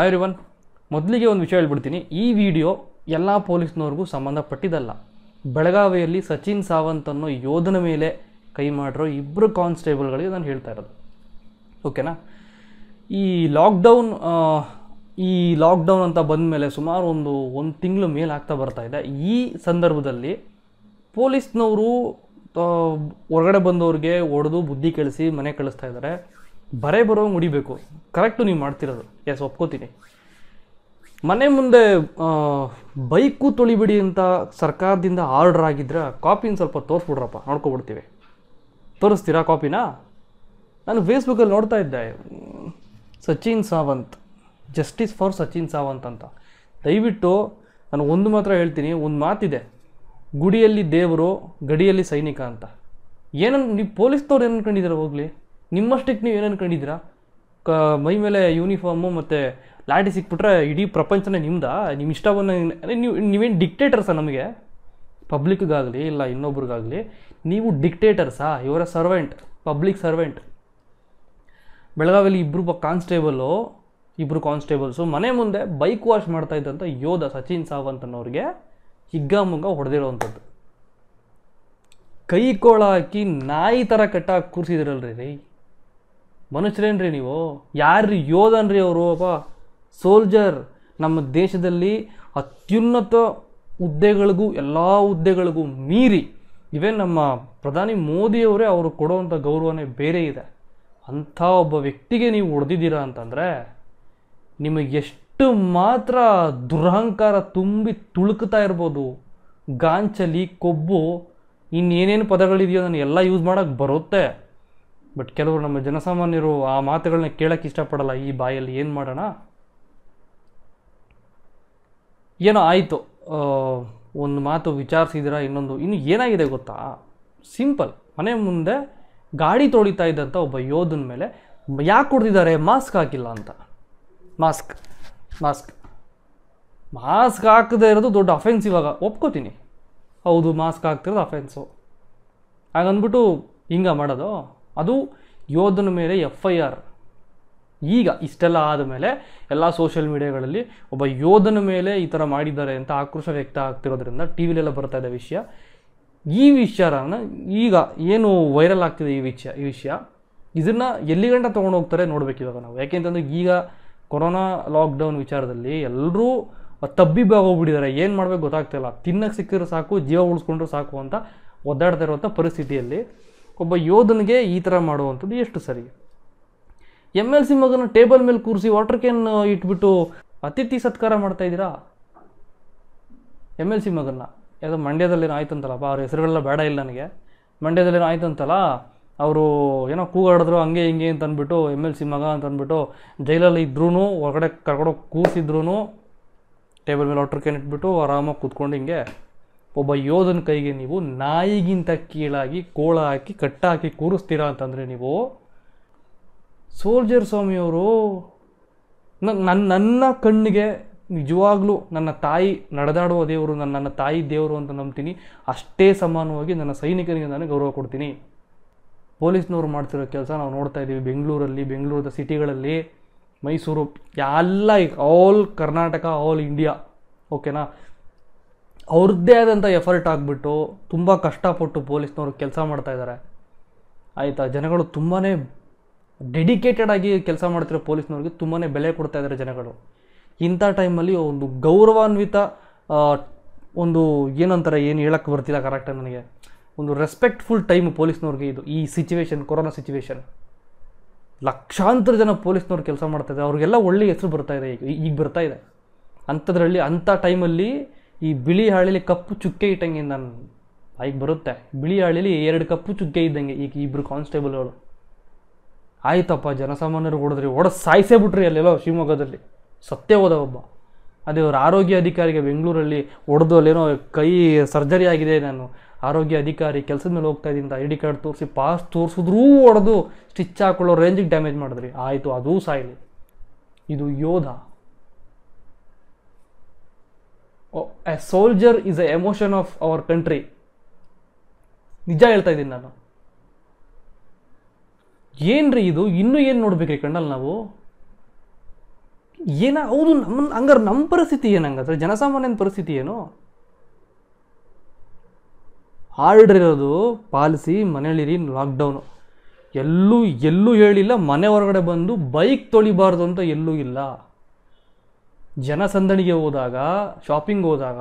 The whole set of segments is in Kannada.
ಆಯ್ರಿ ಒನ್ ಮೊದಲಿಗೆ ಒಂದು ವಿಷಯ ಹೇಳ್ಬಿಡ್ತೀನಿ ಈ ವಿಡಿಯೋ ಎಲ್ಲ ಪೊಲೀಸ್ನವ್ರಿಗೂ ಸಂಬಂಧಪಟ್ಟಿದ್ದಲ್ಲ ಬೆಳಗಾವಿಯಲ್ಲಿ ಸಚಿನ್ ಸಾವಂತ್ ಅನ್ನೋ ಯೋಧನ ಮೇಲೆ ಕೈ ಮಾಡಿರೋ ಇಬ್ಬರು ಕಾನ್ಸ್ಟೇಬಲ್ಗಳಿಗೆ ನಾನು ಹೇಳ್ತಾ ಇರೋದು ಓಕೆನಾ ಈ ಲಾಕ್ಡೌನ್ ಈ ಲಾಕ್ಡೌನ್ ಅಂತ ಬಂದ ಮೇಲೆ ಸುಮಾರು ಒಂದು ಒಂದು ತಿಂಗಳು ಮೇಲೆ ಆಗ್ತಾ ಬರ್ತಾ ಇದೆ ಈ ಸಂದರ್ಭದಲ್ಲಿ ಪೊಲೀಸ್ನವರು ಹೊರಗಡೆ ಬಂದವ್ರಿಗೆ ಹೊಡೆದು ಬುದ್ಧಿ ಕಳಿಸಿ ಮನೆ ಕಳಿಸ್ತಾ ಇದ್ದಾರೆ ಬರೇ ಬರೋಂಗೆ ಮುಡಿಬೇಕು ಕರೆಕ್ಟು ನೀವು ಮಾಡ್ತಿರೋದು ಎಸ್ ಒಪ್ಕೋತೀನಿ ಮನೆ ಮುಂದೆ ಬೈಕು ತೊಳಿಬಿಡಿ ಅಂತ ಸರ್ಕಾರದಿಂದ ಆರ್ಡ್ರ್ ಆಗಿದ್ರೆ ಕಾಪಿನ ಸ್ವಲ್ಪ ತೋರಿಸ್ಬಿಡ್ರಪ್ಪ ನೋಡ್ಕೊಬಿಡ್ತೀವಿ ತೋರಿಸ್ತೀರಾ ಕಾಪಿನಾ ನಾನು ಫೇಸ್ಬುಕ್ಕಲ್ಲಿ ನೋಡ್ತಾ ಇದ್ದೆ ಸಚಿನ್ ಸಾವಂತ್ ಜಸ್ಟಿಸ್ ಫಾರ್ ಸಚಿನ್ ಸಾವಂತ್ ಅಂತ ದಯವಿಟ್ಟು ನಾನು ಒಂದು ಮಾತ್ರ ಹೇಳ್ತೀನಿ ಒಂದು ಮಾತಿದೆ ಗುಡಿಯಲ್ಲಿ ದೇವರು ಗಡಿಯಲ್ಲಿ ಸೈನಿಕ ಅಂತ ಏನನ್ನು ನೀವು ಪೊಲೀಸ್ನವ್ರು ಏನು ಅನ್ಕೊಂಡಿದ್ದೀರ ಹೋಗಲಿ ನಿಮ್ಮಷ್ಟಕ್ಕೆ ನೀವು ಏನೇನು ಕಂಡಿದ್ದೀರಾ ಕ ಮೈ ಮೇಲೆ ಯೂನಿಫಾರ್ಮು ಮತ್ತು ಲಾಟಿ ಸಿಕ್ಬಿಟ್ರೆ ಇಡೀ ಪ್ರಪಂಚನೇ ನಿಮ್ದಾ ನಿಮ್ಮ ಇಷ್ಟವನ್ನು ನೀವು ನೀವೇನು ಡಿಕ್ಟೇಟರ್ಸಾ ನಮಗೆ ಪಬ್ಲಿಕ್ಗಾಗಲಿ ಇಲ್ಲ ಇನ್ನೊಬ್ರಿಗಾಗಲಿ ನೀವು ಡಿಕ್ಟೇಟರ್ಸಾ ಇವರ ಸರ್ವೆಂಟ್ ಪಬ್ಲಿಕ್ ಸರ್ವೆಂಟ್ ಬೆಳಗಾವಿಯಲ್ಲಿ ಇಬ್ಬರು ಕಾನ್ಸ್ಟೇಬಲು ಇಬ್ಬರು ಕಾನ್ಸ್ಟೇಬಲ್ಸು ಮನೆ ಮುಂದೆ ಬೈಕ್ ವಾಶ್ ಮಾಡ್ತಾ ಇದ್ದಂಥ ಯೋಧ ಸಚಿನ್ ಸಾವಂತ್ ಅನ್ನೋರಿಗೆ ಹಿಗ್ಗಾಮುಗ್ಗ ಹೊಡೆದಿರೋವಂಥದ್ದು ಕೈ ಕೋಳ ಹಾಕಿ ನಾಯಿ ಥರ ಕಟ್ಟಾಗಿ ಕೂರಿಸಿದ್ರಲ್ರಿ ರೀ ಮನುಷ್ಯರೇನ್ರಿ ನೀವು ಯಾರ್ರಿ ಯೋಧನ್ರಿ ಅವರು ಒಬ್ಬ ಸೋಲ್ಜರ್ ನಮ್ಮ ದೇಶದಲ್ಲಿ ಅತ್ಯುನ್ನತ ಹುದ್ದೆಗಳಿಗೂ ಎಲ್ಲ ಹುದ್ದೆಗಳಿಗೂ ಮೀರಿ ಇವೇ ನಮ್ಮ ಪ್ರಧಾನಿ ಮೋದಿಯವರೇ ಅವರು ಕೊಡುವಂಥ ಗೌರವನೇ ಬೇರೆ ಇದೆ ಅಂಥ ಒಬ್ಬ ವ್ಯಕ್ತಿಗೆ ನೀವು ಹೊಡೆದಿದ್ದೀರಾ ಅಂತಂದರೆ ನಿಮಗೆ ಎಷ್ಟು ಮಾತ್ರ ದುರಹಂಕಾರ ತುಂಬಿ ತುಳುಕ್ತಾ ಇರ್ಬೋದು ಗಾಂಚಲಿ ಕೊಬ್ಬು ಇನ್ನೇನೇನು ಪದಗಳಿದೆಯೋ ನಾನು ಎಲ್ಲ ಯೂಸ್ ಮಾಡೋಕ್ಕೆ ಬರುತ್ತೆ ಬಟ್ ಕೆಲವರು ನಮ್ಮ ಜನಸಾಮಾನ್ಯರು ಆ ಮಾತುಗಳನ್ನ ಕೇಳಕ್ಕೆ ಇಷ್ಟಪಡಲ್ಲ ಈ ಬಾಯಲ್ಲಿ ಏನು ಮಾಡೋಣ ಏನೋ ಆಯಿತು ಒಂದು ಮಾತು ವಿಚಾರಿಸಿದಿರ ಇನ್ನೊಂದು ಇನ್ನು ಏನಾಗಿದೆ ಗೊತ್ತಾ ಸಿಂಪಲ್ ಮನೆ ಮುಂದೆ ಗಾಡಿ ತೊಳಿತಾ ಇದ್ದಂಥ ಒಬ್ಬ ಯೋಧನ ಮೇಲೆ ಯಾಕೆ ಕೊಡ್ತಿದ್ದಾರೆ ಮಾಸ್ಕ್ ಹಾಕಿಲ್ಲ ಅಂತ ಮಾಸ್ಕ್ ಮಾಸ್ಕ್ ಮಾಸ್ಕ್ ಹಾಕದೇ ಇರೋದು ದೊಡ್ಡ ಅಫೆನ್ಸ್ ಇವಾಗ ಒಪ್ಕೋತೀನಿ ಹೌದು ಮಾಸ್ಕ್ ಹಾಕ್ತಿರೋದು ಅಫೆನ್ಸು ಹಾಗಂದ್ಬಿಟ್ಟು ಹಿಂಗ ಮಾಡೋದು ಅದು ಯೋಧನ ಮೇಲೆ ಎಫ್ ಐ ಆರ್ ಈಗ ಇಷ್ಟೆಲ್ಲ ಆದ ಮೇಲೆ ಎಲ್ಲ ಸೋಷಿಯಲ್ ಮೀಡಿಯಾಗಳಲ್ಲಿ ಒಬ್ಬ ಯೋಧನ ಮೇಲೆ ಈ ಥರ ಮಾಡಿದ್ದಾರೆ ಅಂತ ಆಕ್ರೋಶ ವ್ಯಕ್ತ ಆಗ್ತಿರೋದ್ರಿಂದ ಟಿ ವಿಲೆಲ್ಲ ಬರ್ತಾ ಇದೆ ವಿಷಯ ಈ ವಿಚಾರನ ಈಗ ಏನು ವೈರಲ್ ಆಗ್ತಿದೆ ಈ ವಿಷಯ ಈ ವಿಷಯ ಇದನ್ನು ಎಲ್ಲಿ ಗಂಟ ತೊಗೊಂಡೋಗ್ತಾರೆ ನೋಡ್ಬೇಕು ಇವಾಗ ನಾವು ಯಾಕೆಂತಂದ್ರೆ ಈಗ ಕೊರೋನಾ ಲಾಕ್ಡೌನ್ ವಿಚಾರದಲ್ಲಿ ಎಲ್ಲರೂ ತಬ್ಬಿಬ್ಬಾಗೋಗ್ಬಿಟ್ಟಿದ್ದಾರೆ ಏನು ಮಾಡಬೇಕು ಗೊತ್ತಾಗ್ತಿಲ್ಲ ತಿನ್ನಕ್ಕೆ ಸಿಕ್ಕಿದ್ರೆ ಸಾಕು ಜೀವ ಉಳಿಸ್ಕೊಂಡ್ರೆ ಸಾಕು ಅಂತ ಒದ್ದಾಡ್ತಾ ಇರುವಂಥ ಪರಿಸ್ಥಿತಿಯಲ್ಲಿ ಒಬ್ಬ ಯೋಧನಿಗೆ ಈ ಥರ ಮಾಡುವಂಥದ್ದು ಎಷ್ಟು ಸರಿ ಎಮ್ ಎಲ್ ಸಿ ಮಗನ ಟೇಬಲ್ ಮೇಲೆ ಕೂರಿಸಿ ವಾಟರ್ ಕ್ಯಾನ್ ಇಟ್ಬಿಟ್ಟು ಅತಿಥಿ ಸತ್ಕಾರ ಮಾಡ್ತಾ ಇದ್ದೀರಾ ಎಮ್ ಎಲ್ ಸಿ ಮಗನ್ನ ಯಾವುದೋ ಮಂಡ್ಯದಲ್ಲೇನೋ ಆಯ್ತು ಅಂತಲ್ಲಪ್ಪ ಅವ್ರ ಹೆಸರುಗಳೆಲ್ಲ ಬೇಡ ಇಲ್ಲ ನನಗೆ ಮಂಡ್ಯದಲ್ಲೇನೋ ಆಯ್ತು ಅಂತಲ್ಲ ಅವರು ಏನೋ ಕೂಗಾಡಿದ್ರು ಹಂಗೆ ಹಿಂಗೆ ಅಂತ ಅಂದ್ಬಿಟ್ಟು ಎಮ್ ಎಲ್ ಸಿ ಮಗ ಅಂತ ಅಂದ್ಬಿಟ್ಟು ಜೈಲಲ್ಲಿ ಇದ್ರೂ ಹೊರಗಡೆ ಕರ್ಕೊಂಡೋಗಿ ಕೂರಿಸಿದ್ರು ಟೇಬಲ್ ಮೇಲೆ ವಾಟರ್ ಕ್ಯಾನ್ ಇಟ್ಬಿಟ್ಟು ಆರಾಮಾಗಿ ಕೂತ್ಕೊಂಡು ಹಿಂಗೆ ಒಬ್ಬ ಯೋಧನ ಕೈಗೆ ನೀವು ನಾಯಿಗಿಂತ ಕೀಳಾಗಿ ಕೋಳ ಹಾಕಿ ಕಟ್ಟಾಕಿ ಹಾಕಿ ಕೂರಿಸ್ತೀರಾ ಅಂತಂದರೆ ನೀವು ಸೋಲ್ಜರ್ ಸ್ವಾಮಿಯವರು ನನ್ನ ನನ್ನ ಕಣ್ಣಿಗೆ ನಿಜವಾಗ್ಲೂ ನನ್ನ ತಾಯಿ ನಡೆದಾಡುವ ದೇವರು ನನ್ನ ನನ್ನ ತಾಯಿ ದೇವರು ಅಂತ ನಂಬ್ತೀನಿ ಅಷ್ಟೇ ಸಮಾನವಾಗಿ ನನ್ನ ಸೈನಿಕರಿಗೆ ನಾನು ಗೌರವ ಕೊಡ್ತೀನಿ ಪೊಲೀಸ್ನವರು ಮಾಡ್ತಿರೋ ಕೆಲಸ ನಾವು ನೋಡ್ತಾ ಇದ್ದೀವಿ ಬೆಂಗಳೂರಲ್ಲಿ ಬೆಂಗಳೂರದ ಸಿಟಿಗಳಲ್ಲಿ ಮೈಸೂರು ಎಲ್ಲ ಆಲ್ ಕರ್ನಾಟಕ ಆಲ್ ಇಂಡಿಯಾ ಓಕೆನಾ ಅವ್ರದ್ದೇ ಆದಂಥ ಎಫರ್ಟ್ ಆಗಿಬಿಟ್ಟು ತುಂಬ ಕಷ್ಟಪಟ್ಟು ಪೊಲೀಸ್ನವರು ಕೆಲಸ ಮಾಡ್ತಾಯಿದ್ದಾರೆ ಆಯಿತಾ ಜನಗಳು ತುಂಬಾ ಡೆಡಿಕೇಟೆಡ್ ಆಗಿ ಕೆಲಸ ಮಾಡ್ತಿರೋ ಪೊಲೀಸ್ನವ್ರಿಗೆ ತುಂಬಾ ಬೆಲೆ ಕೊಡ್ತಾ ಇದ್ದಾರೆ ಜನಗಳು ಇಂಥ ಟೈಮಲ್ಲಿ ಒಂದು ಗೌರವಾನ್ವಿತ ಒಂದು ಏನಂತಾರೆ ಏನು ಹೇಳಕ್ಕೆ ಬರ್ತಿಲ್ಲ ಕರೆಕ್ಟಾಗಿ ನನಗೆ ಒಂದು ರೆಸ್ಪೆಕ್ಟ್ಫುಲ್ ಟೈಮ್ ಪೊಲೀಸ್ನವ್ರಿಗೆ ಇದು ಈ ಸಿಚುವೇಷನ್ ಕೊರೋನಾ ಸಿಚುವೇಶನ್ ಲಕ್ಷಾಂತರ ಜನ ಪೊಲೀಸ್ನವ್ರು ಕೆಲಸ ಮಾಡ್ತಾಯಿದ್ದಾರೆ ಅವ್ರಿಗೆಲ್ಲ ಒಳ್ಳೆಯ ಹೆಸರು ಇದೆ ಈಗ ಈಗ ಬರ್ತಾಯಿದೆ ಅಂಥದ್ರಲ್ಲಿ ಅಂಥ ಟೈಮಲ್ಲಿ ಈ ಬಿಳಿ ಹಳ್ಳಿಲಿ ಕಪ್ಪು ಚುಕ್ಕೆ ಇಟ್ಟಂಗೆ ನಾನು ಬಾಯಿಗೆ ಬರುತ್ತೆ ಬಿಳಿ ಹಳ್ಳಿಲಿ ಎರಡು ಕಪ್ಪು ಚುಕ್ಕೆ ಇದ್ದಂಗೆ ಈಗ ಇಬ್ಬರು ಕಾನ್ಸ್ಟೇಬಲ್ಗಳು ಆಯ್ತಪ್ಪ ಜನಸಾಮಾನ್ಯರು ಹೊಡೆದ್ರಿ ಹೊಡ ಸಾಯಿಸೇ ಬಿಟ್ರಿ ಅಲ್ಲೆಲ್ಲೋ ಶಿವಮೊಗ್ಗದಲ್ಲಿ ಸತ್ಯ ಹೋದ ಒಬ್ಬ ಅದೇ ಅವ್ರ ಆರೋಗ್ಯ ಅಧಿಕಾರಿಗೆ ಬೆಂಗಳೂರಲ್ಲಿ ಹೊಡೆದು ಅಲ್ಲೇನೋ ಕೈ ಸರ್ಜರಿ ಆಗಿದೆ ನಾನು ಆರೋಗ್ಯ ಅಧಿಕಾರಿ ಕೆಲಸದ ಮೇಲೆ ಹೋಗ್ತಾ ಇದ್ದೀನಿ ಐ ಡಿ ಕಾರ್ಡ್ ತೋರಿಸಿ ಪಾಸ್ ತೋರಿಸಿದ್ರೂ ಹೊಡೆದು ಸ್ಟಿಚ್ ಹಾಕೊಳ್ಳೋ ರೇಂಜಿಗೆ ಡ್ಯಾಮೇಜ್ ಮಾಡಿದ್ರಿ ಆಯಿತು ಅದೂ ಸಾಯಿಲಿ ಇದು ಯೋಧ a soldier is a emotion of our country ನಿಜ ಹೇಳ್ತಾ ಇದ್ದೀನಿ ನಾನು ಏನ್ರಿ ಇದು ಇನ್ನೂ ಏನು ನೋಡ್ಬೇಕು ರೀ ಕಣ್ಣಲ್ಲಿ ನಾವು ಏನ ಹೌದು ನಮ್ಮ ಹಂಗಾರೆ ನಮ್ಮ ಪರಿಸ್ಥಿತಿ ಏನು ಹಂಗಾದ್ರೆ ಜನಸಾಮಾನ್ಯನ ಪರಿಸ್ಥಿತಿ ಏನು ಆರ್ಡರ್ ಇರೋದು ಪಾಲಿಸಿ ಮನೇಲಿರಿ ಲಾಕ್ಡೌನು ಎಲ್ಲೂ ಎಲ್ಲೂ ಹೇಳಿಲ್ಲ ಮನೆ ಹೊರಗಡೆ ಬಂದು ಬೈಕ್ ತೊಳಿಬಾರ್ದು ಅಂತ ಎಲ್ಲೂ ಇಲ್ಲ ಜನಸಂದಣಿಗೆ ಹೋದಾಗ ಶಾಪಿಂಗ್ ಹೋದಾಗ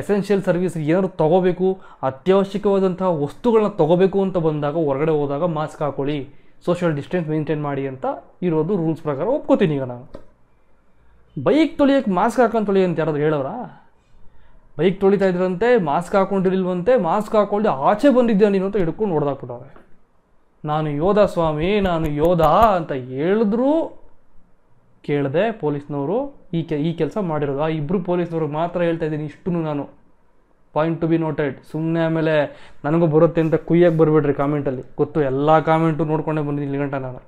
ಎಸೆನ್ಷಿಯಲ್ ಸರ್ವಿಸ್ ಏನಾದ್ರು ತೊಗೋಬೇಕು ಅತ್ಯವಶ್ಯಕವಾದಂತಹ ವಸ್ತುಗಳನ್ನ ತಗೋಬೇಕು ಅಂತ ಬಂದಾಗ ಹೊರಗಡೆ ಹೋದಾಗ ಮಾಸ್ಕ್ ಹಾಕೊಳ್ಳಿ ಸೋಷಿಯಲ್ ಡಿಸ್ಟೆನ್ಸ್ ಮೇಂಟೈನ್ ಮಾಡಿ ಅಂತ ಇರೋದು ರೂಲ್ಸ್ ಪ್ರಕಾರ ಒಪ್ಕೋತೀನಿ ಈಗ ನಾನು ಬೈಕ್ ತೊಳಿಯೋಕ್ಕೆ ಮಾಸ್ಕ್ ಹಾಕೊಂಡು ತೊಳಿ ಅಂತ ಯಾರಾದ್ರು ಹೇಳೋರಾ ಬೈಕ್ ತೊಳಿತಾ ಇದ್ರಂತೆ ಮಾಸ್ಕ್ ಹಾಕೊಂಡಿರ್ಲಿಲ್ವಂತೆ ಮಾಸ್ಕ್ ಹಾಕೊಂಡು ಆಚೆ ಬಂದಿದ್ದೆ ನೀನು ಅಂತ ಹಿಡ್ಕೊಂಡು ಹೊಡೆದಾಕ್ಬಿಟ್ಟವ್ರೆ ನಾನು ಯೋಧ ಸ್ವಾಮಿ ನಾನು ಯೋಧ ಅಂತ ಹೇಳಿದ್ರೂ ಕೇಳಿದೆ ಪೊಲೀಸ್ನವರು ಈ ಕೆ ಈ ಕೆಲಸ ಮಾಡಿರೋದು ಆ ಇಬ್ಬರು ಪೊಲೀಸ್ನವ್ರು ಮಾತ್ರ ಹೇಳ್ತಾ ಇದ್ದೀನಿ ಇಷ್ಟು ನಾನು ಪಾಯಿಂಟ್ ಟು ಬಿ ನೋಟೆಡ್ ಸುಮ್ಮನೆ ಆಮೇಲೆ ನನಗೂ ಬರುತ್ತೆ ಅಂತ ಕುಯ್ಯಾಗಿ ಬರಬೇಡ್ರಿ ಕಾಮೆಂಟಲ್ಲಿ ಗೊತ್ತು ಎಲ್ಲ ಕಾಮೆಂಟು ನೋಡ್ಕೊಂಡೇ ಬಂದಿದ್ದೀನಿ ಇಲ್ಲಿ ಗಂಟೆ ನಾನು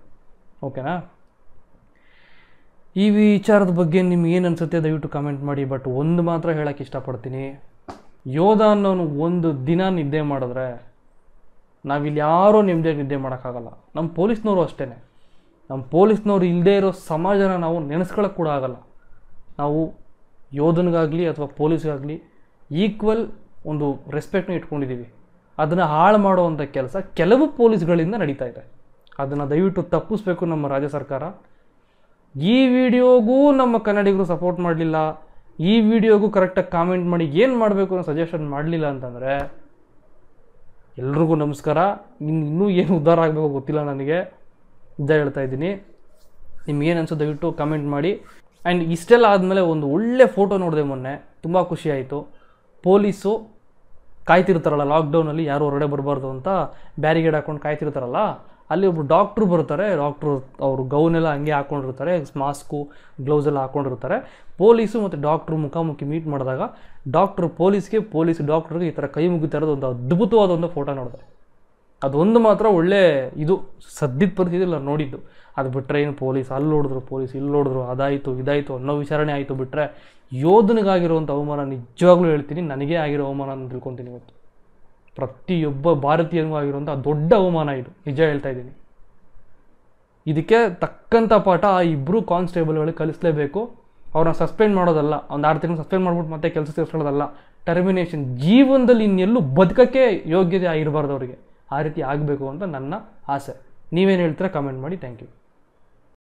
ಓಕೆನಾ ಈ ವಿಚಾರದ ಬಗ್ಗೆ ನಿಮ್ಗೆ ಏನು ಅನಿಸುತ್ತೆ ದಯವಿಟ್ಟು ಕಾಮೆಂಟ್ ಮಾಡಿ ಬಟ್ ಒಂದು ಮಾತ್ರ ಹೇಳೋಕ್ಕೆ ಇಷ್ಟಪಡ್ತೀನಿ ಯೋಧ ಅನ್ನೋನು ಒಂದು ದಿನ ನಿದ್ದೆ ಮಾಡಿದ್ರೆ ನಾವಿಲ್ಲಿ ಯಾರೂ ನೆಮ್ಮದಿಯಾಗಿ ನಿದ್ದೆ ಮಾಡೋಕ್ಕಾಗಲ್ಲ ನಮ್ಮ ಪೊಲೀಸ್ನವರು ಅಷ್ಟೇ ನಮ್ಮ ಪೊಲೀಸ್ನವ್ರು ಇಲ್ಲದೇ ಇರೋ ಸಮಾಜನ ನಾವು ನೆನೆಸ್ಕೊಳ್ಳೋಕೆ ಕೂಡ ಆಗಲ್ಲ ನಾವು ಯೋಧನಿಗಾಗಲಿ ಅಥವಾ ಪೊಲೀಸ್ಗಾಗಲಿ ಈಕ್ವಲ್ ಒಂದು ರೆಸ್ಪೆಕ್ಟ್ನ ಇಟ್ಕೊಂಡಿದ್ದೀವಿ ಅದನ್ನು ಹಾಳು ಮಾಡುವಂಥ ಕೆಲಸ ಕೆಲವು ಪೊಲೀಸ್ಗಳಿಂದ ನಡೀತಾ ಇದೆ ಅದನ್ನು ದಯವಿಟ್ಟು ತಪ್ಪಿಸ್ಬೇಕು ನಮ್ಮ ರಾಜ್ಯ ಸರ್ಕಾರ ಈ ವಿಡಿಯೋಗೂ ನಮ್ಮ ಕನ್ನಡಿಗರು ಸಪೋರ್ಟ್ ಮಾಡಲಿಲ್ಲ ಈ ವಿಡಿಯೋಗೂ ಕರೆಕ್ಟಾಗಿ ಕಾಮೆಂಟ್ ಮಾಡಿ ಏನು ಮಾಡಬೇಕು ಅನ್ನೋ ಸಜೆಷನ್ ಮಾಡಲಿಲ್ಲ ಅಂತಂದರೆ ಎಲ್ರಿಗೂ ನಮಸ್ಕಾರ ಇನ್ನು ಇನ್ನೂ ಏನು ಉದ್ಧಾರ ಆಗಬೇಕು ಗೊತ್ತಿಲ್ಲ ನನಗೆ ಇದ್ದ ಹೇಳ್ತಾ ಇದ್ದೀನಿ ನಿಮ್ಗೇನು ಅನಿಸೋ ದಯವಿಟ್ಟು ಕಾಮೆಂಟ್ ಮಾಡಿ ಆ್ಯಂಡ್ ಇಷ್ಟೆಲ್ಲ ಆದಮೇಲೆ ಒಂದು ಒಳ್ಳೆ ಫೋಟೋ ನೋಡಿದೆ ಮೊನ್ನೆ ತುಂಬ ಖುಷಿಯಾಯಿತು ಪೊಲೀಸು ಕಾಯ್ತಿರ್ತಾರಲ್ಲ ಲಾಕ್ಡೌನಲ್ಲಿ ಯಾರು ಹೊರಗಡೆ ಬರಬಾರ್ದು ಅಂತ ಬ್ಯಾರಿಗೇಡ್ ಹಾಕ್ಕೊಂಡು ಕಾಯ್ತಿರ್ತಾರಲ್ಲ ಅಲ್ಲಿ ಒಬ್ಬರು ಡಾಕ್ಟ್ರು ಬರ್ತಾರೆ ಡಾಕ್ಟ್ರು ಅವರು ಗೌನೆಲ್ಲ ಹಂಗೆ ಹಾಕ್ಕೊಂಡಿರ್ತಾರೆ ಮಾಸ್ಕು ಗ್ಲೌಸ್ ಎಲ್ಲ ಹಾಕ್ಕೊಂಡಿರ್ತಾರೆ ಪೊಲೀಸು ಮತ್ತು ಡಾಕ್ಟ್ರು ಮುಖಾಮುಖಿ ಮೀಟ್ ಮಾಡಿದಾಗ ಡಾಕ್ಟ್ರು ಪೊಲೀಸ್ಗೆ ಪೊಲೀಸ್ ಡಾಕ್ಟ್ರಿಗೆ ಈ ಥರ ಕೈ ಮುಗಿತಾ ಇರೋದು ಒಂದು ಅದ್ಭುತವಾದ ಒಂದು ಫೋಟೋ ನೋಡಿದೆ ಅದೊಂದು ಮಾತ್ರ ಒಳ್ಳೆ ಇದು ಸದ್ಯದ ಪರಿಸ್ಥಿತಿ ಇಲ್ಲ ನೋಡಿದ್ದು ಅದು ಬಿಟ್ಟರೆ ಏನು ಪೊಲೀಸ್ ಅಲ್ಲಿ ಹೊಡಿದ್ರು ಪೊಲೀಸ್ ಇಲ್ಲಿ ಅದಾಯಿತು ಇದಾಯಿತು ಅನ್ನೋ ವಿಚಾರಣೆ ಆಯಿತು ಬಿಟ್ಟರೆ ಯೋಧನಿಗಾಗಿರುವಂಥ ಅವಮಾನ ನಿಜವಾಗ್ಲೂ ಹೇಳ್ತೀನಿ ನನಗೇ ಆಗಿರೋ ಅವಮಾನ ಅಂತ ತಿಳ್ಕೊತೀನಿ ಇವತ್ತು ಪ್ರತಿಯೊಬ್ಬ ಭಾರತೀಯನಿಗೂ ಆಗಿರುವಂಥ ದೊಡ್ಡ ಅವಮಾನ ಇದು ನಿಜ ಹೇಳ್ತಾ ಇದ್ದೀನಿ ಇದಕ್ಕೆ ತಕ್ಕಂಥ ಪಾಠ ಆ ಇಬ್ಬರು ಕಾನ್ಸ್ಟೇಬಲ್ಗಳಿಗೆ ಕಲಿಸಲೇಬೇಕು ಅವ್ರನ್ನ ಸಸ್ಪೆಂಡ್ ಮಾಡೋದಲ್ಲ ಒಂದು ಆರು ತಿಂಗಳು ಸಸ್ಪೆಂಡ್ ಮಾಡ್ಬಿಟ್ಟು ಮತ್ತೆ ಕೆಲಸ ಸೇರಿಸ್ಕೊಳ್ಳೋದಲ್ಲ ಟರ್ಮಿನೇಷನ್ ಜೀವನದಲ್ಲಿ ಇನ್ನೆಲ್ಲೂ ಬದುಕಕ್ಕೆ ಯೋಗ್ಯತೆ ಆಗಿರಬಾರ್ದು ಅವರಿಗೆ ಆ ರೀತಿ ಆಗಬೇಕು ಅಂತ ನನ್ನ ಆಸೆ ನೀವೇನು ಹೇಳ್ತೀರಾ ಕಮೆಂಟ್ ಮಾಡಿ ಥ್ಯಾಂಕ್ ಯು